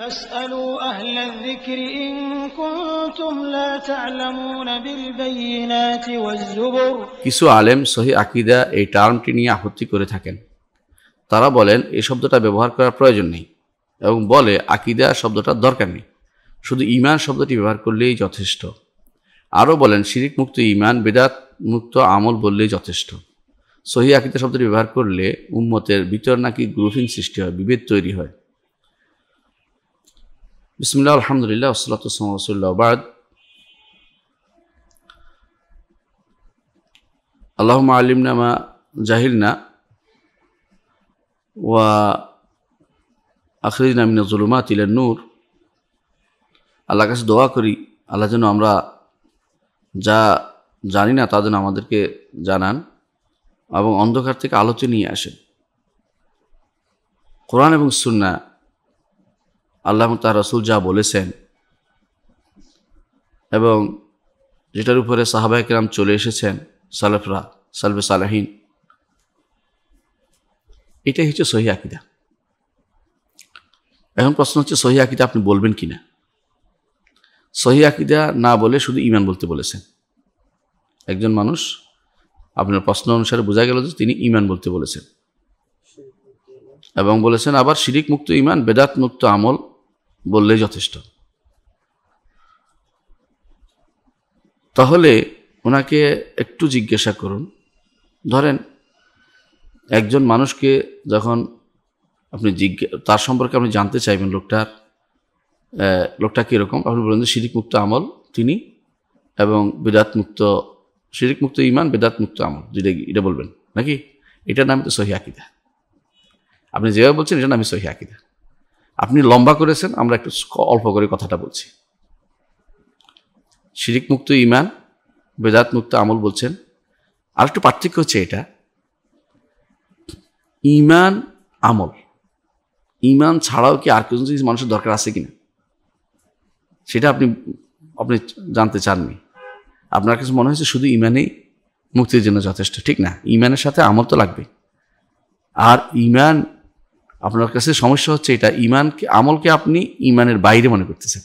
কিছু আলেম সহি আকিদা এই টার্মটি নিয়ে আপত্তি করে থাকেন তারা বলেন এই শব্দটা ব্যবহার করার প্রয়োজন নেই এবং বলে আকিদা শব্দটার দরকার নেই শুধু ইমান শব্দটি ব্যবহার করলেই যথেষ্ট আরও বলেন শিরিক মুক্ত ইমান বেদাত মুক্ত আমল বললেই যথেষ্ট সহি আকিদা শব্দটি ব্যবহার করলে উম্মতের ভিতর নাকি গ্রুফিং সৃষ্টি হয় বিভেদ তৈরি হয় বিসমুল্লাহ আলহামদুলিল্লাহ বাদ আল্লাহ আলিম নামা না ওয়া আখরি নামিনা জুলুমা তিলের নূর আল্লাহ কাছে দোয়া করি আল্লাহ যেন আমরা যা জানি না তা যেন আমাদেরকে জানান এবং অন্ধকার থেকে আলোতে নিয়ে আসেন কোরআন এবং সুন্না আল্লাহ তার রসুল যা বলেছেন এবং যেটার উপরে সাহাবা একরাম চলে এসেছেন সালফরা সালফে সালাহীন এটাই হচ্ছে সহি আকিদা এখন প্রশ্ন হচ্ছে সহি আকিদা আপনি বলবেন কি না সহি আকিদা না বলে শুধু ইমান বলতে বলেছেন একজন মানুষ আপনার প্রশ্ন অনুসারে বোঝা গেল যে তিনি ইমান বলতে বলেছেন এবং বলেছেন আবার শিরিক মুক্ত ইমান বেদাত মুক্ত আমল বললেই যথেষ্ট তাহলে ওনাকে একটু জিজ্ঞাসা করুন ধরেন একজন মানুষকে যখন আপনি জিজ্ঞা তার সম্পর্কে আপনি জানতে চাইবেন লোকটার লোকটা কীরকম আপনি বলেন যে শিরিক মুক্ত আমল তিনি এবং বেদাত মুক্ত শিরিক মুক্ত ইমান বেদাত মুক্ত আমল যেটা এটা বলবেন নাকি এটার নাম তো সহি আকিদা আপনি যেভাবে বলছেন এটার নামই সহি আকিদা আপনি লম্বা করেছেন আমরা একটু অল্প করে কথাটা বলছি শিরিক মুক্ত ইমান বেদাত মুক্ত আমল বলছেন আর একটু পার্থক্য হচ্ছে এটা ইমান আমল ইমান ছাড়াও কি আর কিছু জিনিস মানুষের দরকার আছে কিনা সেটা আপনি আপনি জানতে চাননি আপনার কাছে মনে হয়েছে শুধু ইমানেই মুক্তির জন্য যথেষ্ট ঠিক না ইমানের সাথে আমল তো লাগবে আর ইমান আপনার কাছে সমস্যা হচ্ছে এটা ইমানকে আমলকে আপনি ইমানের বাইরে মনে করতেছেন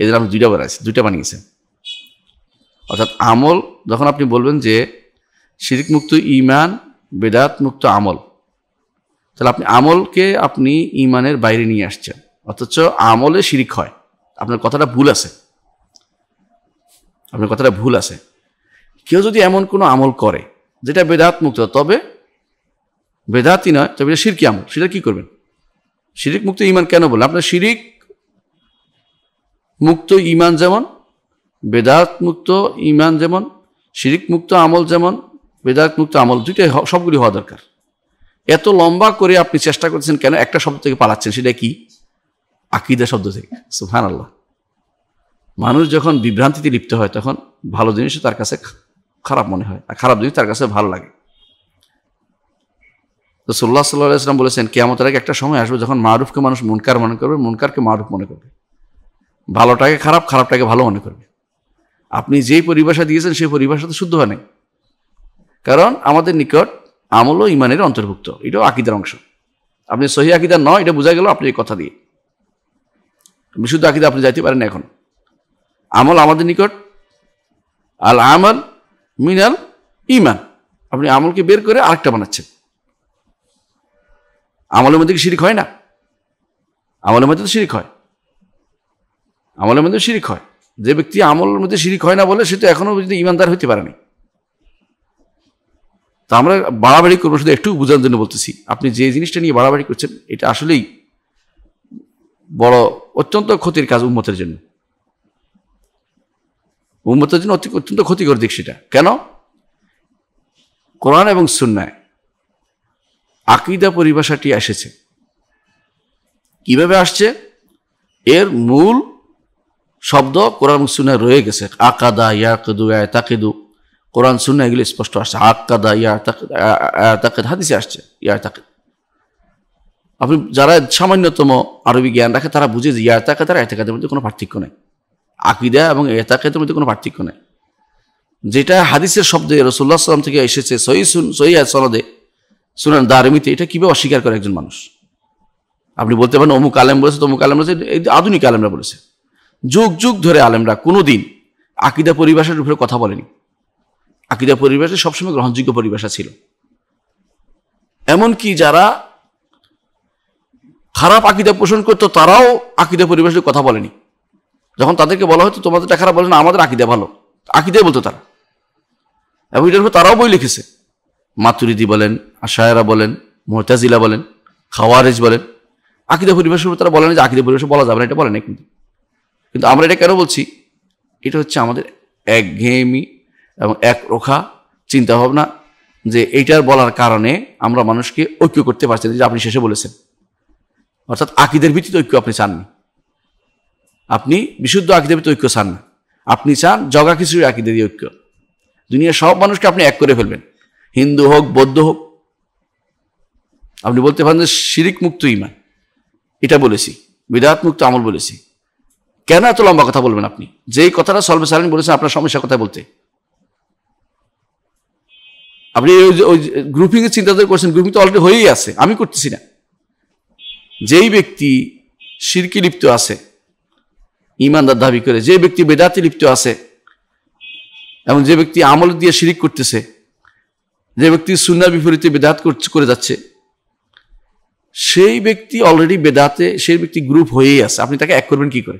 এদের আপনি দুইটা বানাইছেন দুইটা বানিয়েছেন অর্থাৎ আমল যখন আপনি বলবেন যে শিরিক মুক্ত ইমান বেদাত মুক্ত আমল তাহলে আপনি আমলকে আপনি ইমানের বাইরে নিয়ে আসছেন অথচ আমলে শিরিক হয় আপনার কথাটা ভুল আছে আপনার কথাটা ভুল আছে কেউ যদি এমন কোনো আমল করে যেটা বেদাত মুক্ত তবে বেদাতি নয় তবে এটা সিরকি আমল সেটা কী করবেন শিরিক মুক্ত ইমান কেন বলেন আপনার শিরিক মুক্ত ইমান যেমন বেদাত মুক্ত ইমান যেমন শিরিক মুক্ত আমল যেমন বেদাত মুক্ত আমল দুইটাই সবগুলি হওয়া দরকার এত লম্বা করে আপনি চেষ্টা করছেন কেন একটা শব্দ থেকে পালাচ্ছেন সেটা কি আকিদা শব্দ থেকে সুফান আল্লাহ মানুষ যখন বিভ্রান্তিতে লিপ্ত হয় তখন ভালো জিনিস তার কাছে খারাপ মনে হয় আর খারাপ জিনিস তার কাছে ভালো লাগে তো সোল্লা সাল্লাহ ইসলাম বলেছেন কেয়ামতের আগে একটা সময় আসবে যখন মারুফকে মানুষ মুনকার মনে করবে মুনকারকে মারুফ মনে করবে ভালোটাকে খারাপ খারাপটাকে ভালো মনে করবে আপনি যেই পরিভাষা দিয়েছেন সেই পরিভাষা তো শুদ্ধ হয় নাই কারণ আমাদের নিকট ও ইমানের অন্তর্ভুক্ত এটাও আকিদার অংশ আপনি সহি আকিদার নয় এটা বোঝা গেল আপনি এই কথা দিয়ে বিশুদ্ধ আকিদা আপনি যাইতে পারেন এখন আমল আমাদের নিকট আল আমল মিনাল ইমান আপনি আমলকে বের করে আরেকটা বানাচ্ছেন আমলের মধ্যে কি শিরিক হয় না আমলের মধ্যে তো শিরিক হয় আমলের মধ্যে শিরিক হয় যে ব্যক্তি আমলের মধ্যে শিরিক হয় না বলে সে তো এখনও যদি ইমানদার হইতে পারেনি তা আমরা বাড়াবাড়ি করবো শুধু একটু বোঝার জন্য বলতেছি আপনি যে জিনিসটা নিয়ে বাড়াবাড়ি করছেন এটা আসলেই বড় অত্যন্ত ক্ষতির কাজ উন্মতের জন্য উন্মতের জন্য অত্যন্ত ক্ষতিকর দিক সেটা কেন কোরআন এবং সুন্নায় আকিদা পরিভাষাটি এসেছে কিভাবে আসছে এর মূল শব্দ কোরআন সুনায় রয়ে গেছে আকাদা ইয়া কদু আয় দু কোরআন সুন্না এগুলি স্পষ্ট আসছে আকাদা ইয়া হাদিসে আসছে ইয়া আপনি যারা সামান্যতম আরবি জ্ঞান রাখে তারা বুঝে যে ইয়া তাকেদ আর এতাকাদের মধ্যে কোনো পার্থক্য নেই আকিদা এবং এতাকেদের মধ্যে কোনো পার্থক্য নেই যেটা হাদিসের শব্দে রসুল্লাহ সাল্লাম থেকে এসেছে সহি সুন সহি সনদে সুরান দারমিতে এটা কীভাবে অস্বীকার করে একজন মানুষ আপনি বলতে পারেন অমুক আলেম বলেছে তমুক আলেম বলেছে এই আধুনিক আলেমরা বলেছে যুগ যুগ ধরে আলেমরা কোনো দিন আকিদা পরিভাষার উপরে কথা বলেনি আকিদা পরিবেশে সবসময় গ্রহণযোগ্য পরিভাষা ছিল এমনকি যারা খারাপ আকিদা পোষণ করতো তারাও আকিদা পরিবেশে কথা বলেনি যখন তাদেরকে বলা হতো তোমাদেরটা খারাপ বলে না আমাদের আকিদা ভালো আকিদে বলতো তারা এবং এটার উপর তারাও বই লিখেছে মাতুরিদি বলেন আশায়রা বলেন মোহতাজিলা বলেন খাওয়ারেজ বলেন আকিদা উপর তারা বলেন যে আকিদা পরিবেশ বলা যাবে না এটা বলে না কিন্তু কিন্তু আমরা এটা কেন বলছি এটা হচ্ছে আমাদের একঘেয়েমি এবং এক রোখা চিন্তাভাবনা যে এইটার বলার কারণে আমরা মানুষকে ঐক্য করতে পারছি না যে আপনি শেষে বলেছেন অর্থাৎ আকিদের ভিত্তিতে ঐক্য আপনি চাননি আপনি বিশুদ্ধ আকিদের ভিত্তিতে ঐক্য চান না আপনি চান জগা খিচুড়ি আকিদের ঐক্য দুনিয়ার সব মানুষকে আপনি এক করে ফেলবেন হিন্দু হোক বৌদ্ধ হোক আপনি বলতে পারেন যে শিরিক মুক্ত ইমান এটা বলেছি বিদাত মুক্ত আমল বলেছি কেন এত লম্বা কথা বলবেন আপনি যেই কথাটা সলবে সালিন বলেছেন আপনার সমস্যার কথা বলতে আপনি ওই ওই গ্রুপিংয়ের চিন্তাধারা করছেন গ্রুপিং তো অলরেডি হয়েই আছে আমি করতেছি না যেই ব্যক্তি সিরকি লিপ্ত আছে ইমানদার দাবি করে যে ব্যক্তি বেদাতে লিপ্ত আছে এবং যে ব্যক্তি আমল দিয়ে শিরিক করতেছে যে ব্যক্তি সুন্নার বিপরীতে বেদাত করে যাচ্ছে সেই ব্যক্তি অলরেডি বেদাতে সেই ব্যক্তি গ্রুপ হয়েই আছে আপনি তাকে এক করবেন কি করে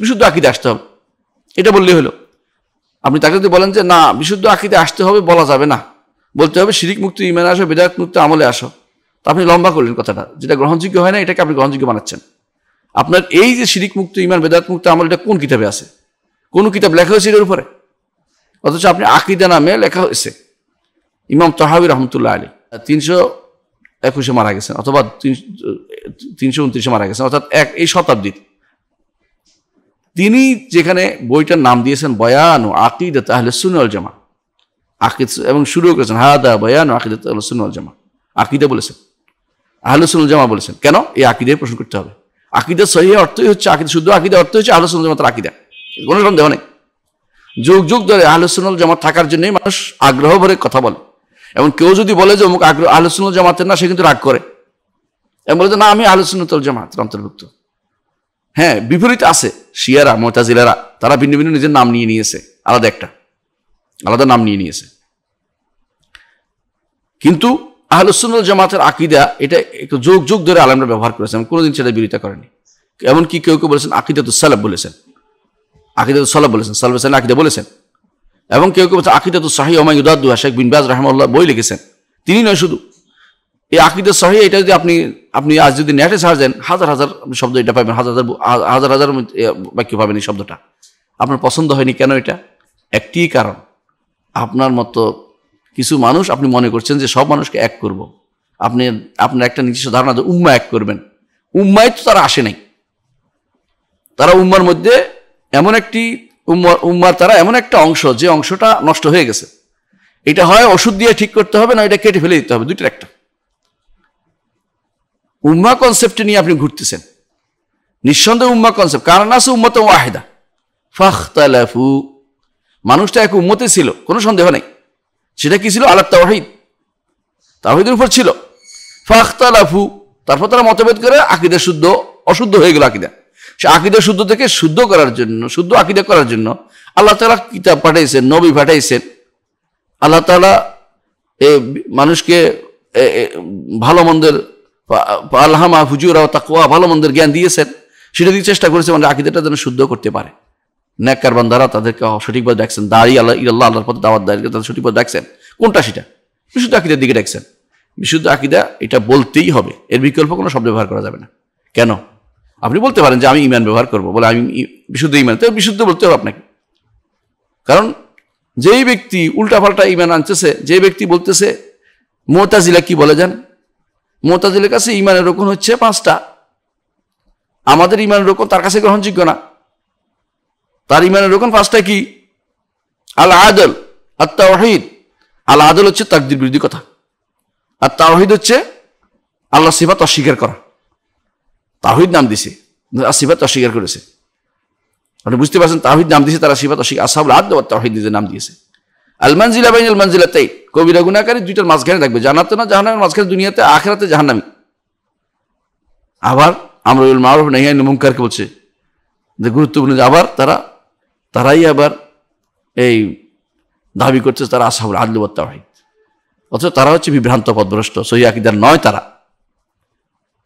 বিশুদ্ধ আকিতে আসতে হবে এটা বললে হলো আপনি তাকে যদি বলেন যে না বিশুদ্ধ আকিতে আসতে হবে বলা যাবে না বলতে হবে শিরিক মুক্তি ইমানে আসো বেদাত মুক্ত আমলে আসো তা আপনি লম্বা করলেন কথাটা যেটা গ্রহণযোগ্য হয় না এটাকে আপনি গ্রহণযোগ্য বানাচ্ছেন আপনার এই যে শিরিক মুক্ত ইমান বেদাত মুক্ত আমল এটা কোন কিতাবে আছে কোন কিতাব লেখা হয়েছে এর উপরে অথচ আপনি আকিদা নামে লেখা হয়েছে ইমাম তহাবি রহমতুল্লাহ আলী তিনশো একুশে মারা গেছেন অথবা তিনশো উনত্রিশে মারা গেছেন অর্থাৎ এক এই শতাব্দীতে তিনি যেখানে বইটার নাম দিয়েছেন বয়ান ও আকিদ তাহলে সুনল জামা আকিদ এবং শুরু করেছেন হাদা বয়ান ও আকিদ তাহলে সুনল জামা আকিদা বলেছেন আহলুসুল জামা বলেছেন কেন এই আকিদে প্রশ্ন করতে হবে আকিদের সহি অর্থই হচ্ছে আকিদ শুদ্ধ আকিদের অর্থ হচ্ছে আহলুসুল জামাতের আকিদা কোনো সন্দেহ নেই যুগ যুগ ধরে আহলুসুল জামা থাকার জন্যই মানুষ আগ্রহ ভরে কথা বলে এবং কেউ যদি বলে যে অমুক আগ্রহ আলোচনা জামাতের না সে কিন্তু রাগ করে এবং বলে যে না আমি আলোচনাতল জামাতের অন্তর্ভুক্ত হ্যাঁ বিপরীত আছে শিয়ারা মোতাজিলারা তারা ভিন্ন ভিন্ন নিজের নাম নিয়ে নিয়েছে আলাদা একটা আলাদা নাম নিয়ে নিয়েছে কিন্তু আহলুসুল জামাতের আকিদা এটা একটু যুগ যুগ ধরে আলমরা ব্যবহার করেছে এবং কোনোদিন সেটা বিরোধিতা করেনি এমনকি কেউ কেউ বলেছেন আকিদা তো সালাব বলেছেন আকিদাতুসালাব বলেছেন সালাব সালাম আকিদা বলেছেন এবং কেউ কেউ আকিদাত সাহি ওমাই উদাদ্দু শেখ বিনবাজ রহমাল্লাহ বই লিখেছেন তিনি নয় শুধু এই আকিদা সহি এটা যদি আপনি আপনি আজ যদি নেটে সার্চ হাজার হাজার শব্দ এটা পাবেন হাজার হাজার হাজার হাজার বাক্য পাবেন এই শব্দটা আপনার পছন্দ হয়নি কেন এটা একটি কারণ আপনার মতো কিছু মানুষ আপনি মনে করছেন যে সব মানুষকে এক করব। আপনি আপনার একটা নিজস্ব ধারণা যে উম্মা এক করবেন উম্মায় তো তারা আসে নাই তারা উম্মার মধ্যে এমন একটি উম্মার তারা এমন একটা অংশ যে অংশটা নষ্ট হয়ে গেছে এটা হয় ওষুধ দিয়ে ঠিক করতে হবে না এটা কেটে ফেলে দিতে হবে দুইটার একটা উম্মা কনসেপ্ট নিয়ে আপনি ঘুরতেছেন নিঃসন্দেহে উম্মা কনসেপ্ট কারণ আছে উম্মত ওয়াহেদা ফাখতালাফু মানুষটা এক উম্মতে ছিল কোনো সন্দেহ নেই সেটা কি ছিল আলাপ ওয়াহিদ তাওহিদের উপর ছিল ফাখতালাফু তারপর তারা মতভেদ করে আকিদা শুদ্ধ অশুদ্ধ হয়ে গেল আকিদা সে আকিদা শুদ্ধ থেকে শুদ্ধ করার জন্য শুদ্ধ আকিদা করার জন্য আল্লাহ তালা কিতাব পাঠাইছেন নবী পাঠাইছেন আল্লাহ তালা এ মানুষকে ভালো মন্দের আল্লাহামা হুজুরা তাকুয়া ভালো মন্দের জ্ঞান দিয়েছেন সেটা দিয়ে চেষ্টা করেছে মানে আকিদাটা যেন শুদ্ধ করতে পারে ন্যাক্কার বান্ধারা তাদেরকে সঠিকভাবে দেখছেন দাঁড়িয়ে আল্লাহ আল্লাহ আল্লাহর পথে দাওয়াত দাঁড়িয়ে তাদের সঠিকভাবে দেখছেন কোনটা সেটা বিশুদ্ধ আকিদার দিকে দেখছেন বিশুদ্ধ আকিদা এটা বলতেই হবে এর বিকল্প কোনো শব্দ ব্যবহার করা যাবে না কেন আপনি বলতে পারেন যে আমি ইমান ব্যবহার করবো বলে আমি বিশুদ্ধ ইমান তো বিশুদ্ধ বলতে হবে আপনাকে কারণ যেই ব্যক্তি উল্টাপাল্টা ইমান আনতেছে যে ব্যক্তি বলতেছে মোতাজিলা কি বলে যান মোতাজিলের কাছে ইমানের রোকন হচ্ছে পাঁচটা আমাদের ইমানের রোকন তার কাছে গ্রহণযোগ্য না তার ইমানের রোকন পাঁচটা কি আল আদল আর তাওহিদ আল আদল হচ্ছে তাকদির বিরোধী কথা আর তাওহিদ হচ্ছে আল্লাহ সিফাত অস্বীকার করা তাহিদ নাম দিছে আশীর্বাদ অস্বীকার করেছে আপনি বুঝতে পারছেন তাহিদ নাম দিয়েছে তারা আশীর্বাদ অস্বীকার আসাবুল আদ তাহিদ নিজের নাম দিয়েছে আলমানজিলা বাইন আলমানজিলা তাই কবিরা গুণাকারী দুইটার মাঝখানে থাকবে জানাতো না জাহান্নামের মাঝখানে দুনিয়াতে আখেরাতে জাহান্নামি আবার আমরা মারুফ নাহিয়ান মুমকারকে বলছে যে গুরুত্বপূর্ণ যে আবার তারা তারাই আবার এই দাবি করছে তারা আসাবুল আদলুবাত তাহিদ অথচ তারা হচ্ছে বিভ্রান্ত পদভ্রষ্ট সহি আকিদার নয় তারা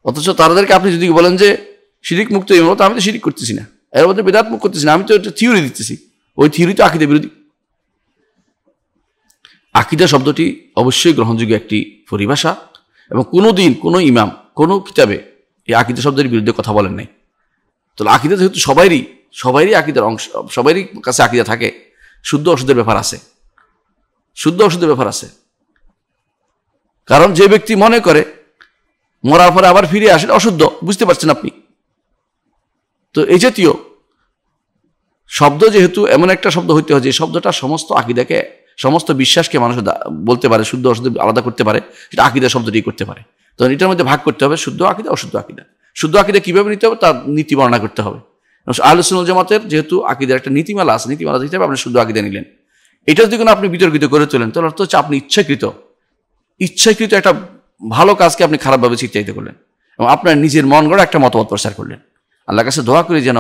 অথচ তাদেরকে আপনি যদি বলেন যে শিরিক মুক্ত ইমামত আমি তো শিরিক করতেছি না এর মধ্যে বেদাত মুখ করতেছি না আমি তো একটা থিওরি দিতেছি ওই থিওরি তো আকিদা বিরোধী আকিদা শব্দটি অবশ্যই গ্রহণযোগ্য একটি পরিভাষা এবং কোনো দিন কোনো ইমাম কোনো কিতাবে এই আকিদা শব্দের বিরুদ্ধে কথা বলেন নাই তো আকিদা যেহেতু সবাইরই সবাইরই আকিদার অংশ সবাইরই কাছে আকিদা থাকে শুদ্ধ ওষুধের ব্যাপার আছে শুদ্ধ ওষুধের ব্যাপার আছে কারণ যে ব্যক্তি মনে করে মরার পরে আবার ফিরে আসেন অশুদ্ধ বুঝতে পারছেন আপনি তো এই জাতীয় শব্দ যেহেতু এমন একটা শব্দ হইতে হয় যে শব্দটা সমস্ত আকিদাকে সমস্ত বিশ্বাসকে মানুষ বলতে পারে শুদ্ধ অশুদ্ধ আলাদা করতে পারে সেটা আকিদা শব্দটি করতে পারে তো এটার মধ্যে ভাগ করতে হবে শুদ্ধ আকিদা অশুদ্ধ আকিদা শুদ্ধ আকিদা কীভাবে নিতে হবে তার নীতি বর্ণনা করতে হবে আলোচনা জামাতের যেহেতু আকিদের একটা নীতিমালা আছে নীতিমালা হিসাবে আপনি শুদ্ধ আকিদা নিলেন এটা যদি কোনো আপনি বিতর্কিত করে তোলেন তাহলে অর্থ হচ্ছে আপনি ইচ্ছাকৃত ইচ্ছাকৃত একটা ভালো কাজকে আপনি খারাপভাবে চিত্রায়িত করলেন এবং আপনার নিজের মন গড়ে একটা মতামত প্রচার করলেন আল্লাহ কাছে দোয়া করি যেন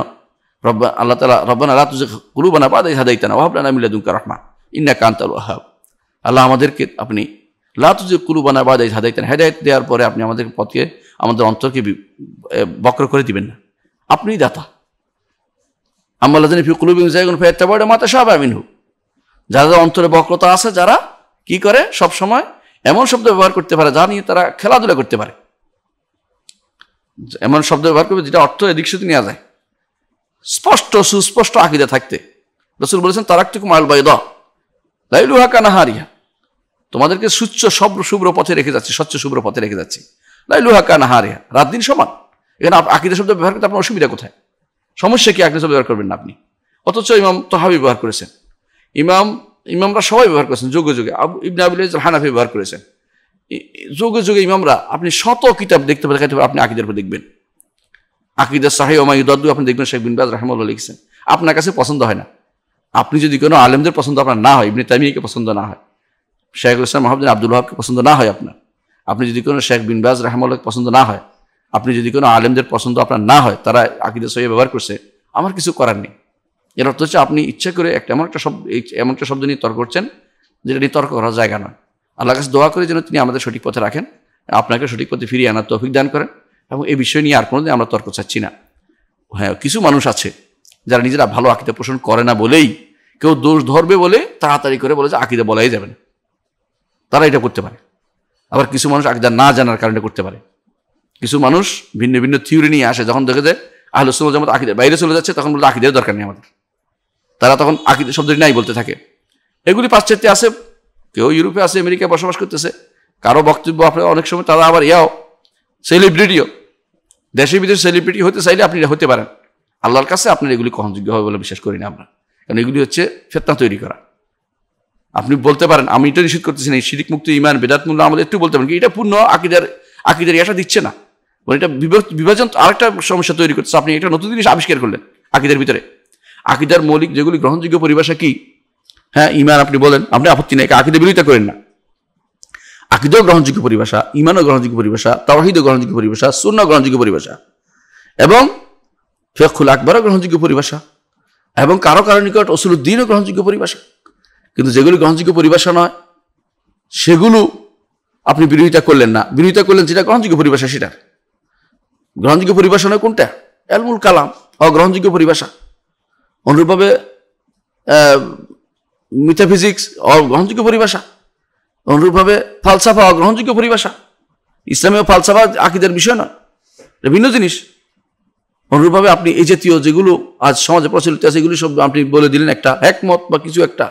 রব্বা আল্লাহ তালা রব্বানা রাত কুলুবানা বাদাই হাদাইতানা ওহাবলানা মিলাদুমকা রহমান ইন্না কান্তাল ওয়াহাব আল্লাহ আমাদেরকে আপনি লাতুজে কুলুবানা দেয় হাদাইতেন হেদায়ত দেওয়ার পরে আপনি আমাদের পথকে আমাদের অন্তরকে বক্র করে দিবেন না আপনিই দাতা আম্মাল ফি কুলুবিং জায়গুন ফেয়াত্তা মাতা সাহাব আমিন হোক যাদের অন্তরে বক্রতা আছে যারা কি করে সব সময় এমন শব্দ ব্যবহার করতে পারে যা নিয়ে তারা খেলাধুলা করতে পারে এমন শব্দ ব্যবহার করবে যেটা অর্থ এদিক সেদিক নেওয়া যায় স্পষ্ট সুস্পষ্ট আকিদে থাকতে রসুল বলেছেন একটু মাল বাইদ লাইলুহা হারিয়া তোমাদেরকে সুচ্ছ সব শুভ্র পথে রেখে যাচ্ছে স্বচ্ছ শুভ্র পথে রেখে যাচ্ছি লাইলুহা হারিয়া রাত দিন সমান এখানে আকিদা শব্দ ব্যবহার করতে আপনার অসুবিধা কোথায় সমস্যা কি আকিদে শব্দ ব্যবহার করবেন না আপনি অথচ ইমাম তহাবি ব্যবহার করেছেন ইমাম ইমামরা সবাই ব্যবহার করেছেন যুগে যুগে ইবনে আবুল হানাফি ব্যবহার করেছেন যুগে যুগে ইমামরা আপনি শত কিতাব দেখতে পারেন দেখাতে আপনি আকিদের উপর দেখবেন আকিদার ওমাই ওমাইদু আপনি দেখবেন শেখ বিনবাজ রাহমুল্লাহ লিখেছেন আপনার কাছে পছন্দ হয় না আপনি যদি কোনো আলেমদের পছন্দ আপনার না হয় ইবনে তামিয়াকে পছন্দ না হয় শেখ ইসলাম মাহমুদ্দিন আব্দুল হাবকে পছন্দ না হয় আপনার আপনি যদি কোনো শেখ বিনবাজ রাহমুল্লাহকে পছন্দ না হয় আপনি যদি কোনো আলেমদের পছন্দ আপনার না হয় তারা আকিদার সাহেব ব্যবহার করছে আমার কিছু করার নেই এর অর্থ হচ্ছে আপনি ইচ্ছা করে একটা এমন একটা শব্দ এমন একটা শব্দ নিয়ে তর্ক করছেন যেটা নিয়ে তর্ক করার জায়গা নয় আল্লাহ কাছে দোয়া করে যেন তিনি আমাদের সঠিক পথে রাখেন আপনাকে সঠিক পথে ফিরিয়ে আনার তৌফিক দান করেন এবং এই বিষয় নিয়ে আর কোনোদিন আমরা তর্ক চাচ্ছি না হ্যাঁ কিছু মানুষ আছে যারা নিজেরা ভালো আঁকিতে পোষণ করে না বলেই কেউ দোষ ধরবে বলে তাড়াতাড়ি করে বলে যে আকিদা বলাই যাবে না তারা এটা করতে পারে আবার কিছু মানুষ আকিদা না জানার কারণে করতে পারে কিছু মানুষ ভিন্ন ভিন্ন থিওরি নিয়ে আসে যখন দেখে যায় আহলুসুল জামাত আকিদের বাইরে চলে যাচ্ছে তখন বলে আকিদের দরকার নেই আমাদের তারা তখন আকিদে শব্দটি নাই বলতে থাকে এগুলি পাশ্চাত্যে আছে কেউ ইউরোপে আছে আমেরিকায় বসবাস করতেছে কারো বক্তব্য আপনার অনেক সময় তারা আবার ইয়াও সেলিব্রিটিও দেশে বিদেশে সেলিব্রিটি হতে চাইলে আপনি হতে পারেন আল্লাহর কাছে আপনার এগুলি গ্রহণযোগ্য হবে বলে বিশ্বাস করি না আমরা কারণ এগুলি হচ্ছে ফেতনা তৈরি করা আপনি বলতে পারেন আমি এটা নিষেধ করতেছি না শিরিক মুক্ত ইমান বেদাত মূল্য আমাদের একটু বলতে পারেন এটা পূর্ণ আকিদার আকিদার ইয়াটা দিচ্ছে না মানে এটা বিভাজন আরেকটা সমস্যা তৈরি করতেছে আপনি এটা নতুন জিনিস আবিষ্কার করলেন আকিদের ভিতরে আকিদার মৌলিক যেগুলি গ্রহণযোগ্য পরিভাষা কি হ্যাঁ ইমান আপনি বলেন আপনি আপত্তি নেই আকিদা বিরোধিতা করেন না আকিদেও গ্রহণযোগ্য পরিভাষা ইমানও গ্রহণযোগ্য পরিভাষা তাওহিদও গ্রহণযোগ্য পরিভাষা শূন্য গ্রহণযোগ্য পরিভাষা এবং ফেকুল আকবরও গ্রহণযোগ্য পরিভাষা এবং কারো কারো নিকট অসুলুদ্দিনও গ্রহণযোগ্য পরিভাষা কিন্তু যেগুলি গ্রহণযোগ্য পরিভাষা নয় সেগুলো আপনি বিরোধিতা করলেন না বিরোধিতা করলেন যেটা গ্রহণযোগ্য পরিভাষা সেটা গ্রহণযোগ্য পরিভাষা নয় কোনটা এলমুল কালাম অগ্রহণযোগ্য পরিভাষা অনুরূপভাবে মিথাফিজিক্স অগ্রহণযোগ্য পরিভাষা অনুরূপভাবে ফালসাফা অগ্রহণযোগ্য পরিভাষা ইসলামীয় ফালসাফা আকিদের বিষয় নয় এটা ভিন্ন জিনিস অনুরূপভাবে আপনি এই জাতীয় যেগুলো আজ সমাজে প্রচলিত আছে এগুলি সব আপনি বলে দিলেন একটা একমত বা কিছু একটা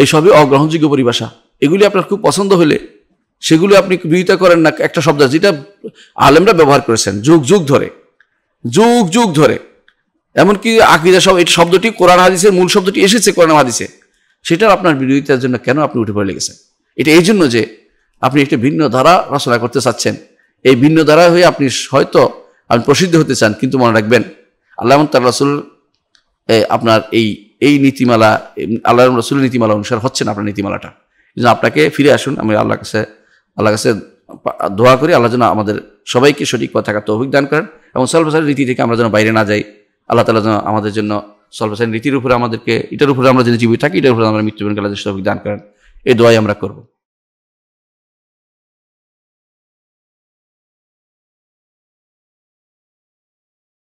এই সবই অগ্রহণযোগ্য পরিভাষা এগুলি আপনার খুব পছন্দ হলে সেগুলো আপনি বিহিতা করেন না একটা শব্দ যেটা আলেমরা ব্যবহার করেছেন যুগ যুগ ধরে যুগ যুগ ধরে এমনকি আকিদা সব এটা শব্দটি কোরআন হাদিসের মূল শব্দটি এসেছে কোরআন হাদিসে সেটার আপনার বিরোধিতার জন্য কেন আপনি উঠে পড়ে লেগেছেন এটা এই জন্য যে আপনি একটা ভিন্ন ধারা রচনা করতে চাচ্ছেন এই ভিন্ন ধারা হয়ে আপনি হয়তো আপনি প্রসিদ্ধ হতে চান কিন্তু মনে রাখবেন আল্লাহ তাল রাসুল আপনার এই এই নীতিমালা আল্লাহ রসুলের নীতিমালা অনুসার হচ্ছে না আপনার নীতিমালাটা এই আপনাকে ফিরে আসুন আমি আল্লাহ কাছে আল্লাহ কাছে দোয়া করি আল্লাহ যেন আমাদের সবাইকে সঠিক কথা তৌফিক অভিজ্ঞান করেন এবং সালফাসার নীতি থেকে আমরা যেন বাইরে না যাই আল্লাহ তালা যেন আমাদের জন্য সলভাসাইন রীতির উপরে আমাদেরকে এটার উপরে আমরা যদি জীবিত থাকি এটার উপরে আমরা মৃত্যুবেন কালাদের সবিক দান করেন এই দোয়াই আমরা করবো